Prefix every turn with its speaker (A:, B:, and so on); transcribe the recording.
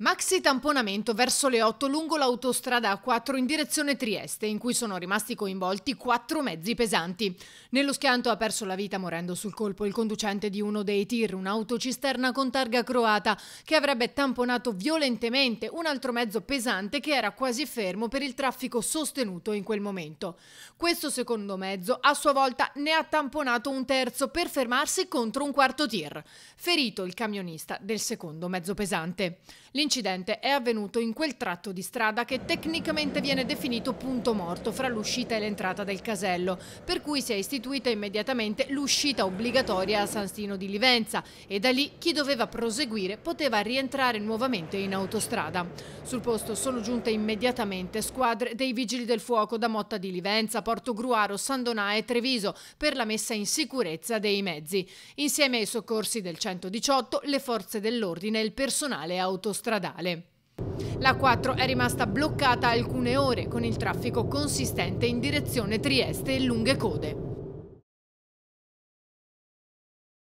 A: Maxi tamponamento verso le 8 lungo l'autostrada A4 in direzione Trieste, in cui sono rimasti coinvolti quattro mezzi pesanti. Nello schianto ha perso la vita morendo sul colpo il conducente di uno dei tir, un'autocisterna con targa croata, che avrebbe tamponato violentemente un altro mezzo pesante che era quasi fermo per il traffico sostenuto in quel momento. Questo secondo mezzo a sua volta ne ha tamponato un terzo per fermarsi contro un quarto tir, ferito il camionista del secondo mezzo pesante. L'incidente è avvenuto in quel tratto di strada che tecnicamente viene definito punto morto fra l'uscita e l'entrata del casello, per cui si è istituita immediatamente l'uscita obbligatoria a San Stino di Livenza e da lì chi doveva proseguire poteva rientrare nuovamente in autostrada. Sul posto sono giunte immediatamente squadre dei Vigili del Fuoco da Motta di Livenza, Porto Gruaro, Sandonà e Treviso per la messa in sicurezza dei mezzi, insieme ai soccorsi del 118, le forze dell'ordine e il personale autostradale stradale. La 4 è rimasta bloccata alcune ore con il traffico consistente in direzione Trieste e lunghe code.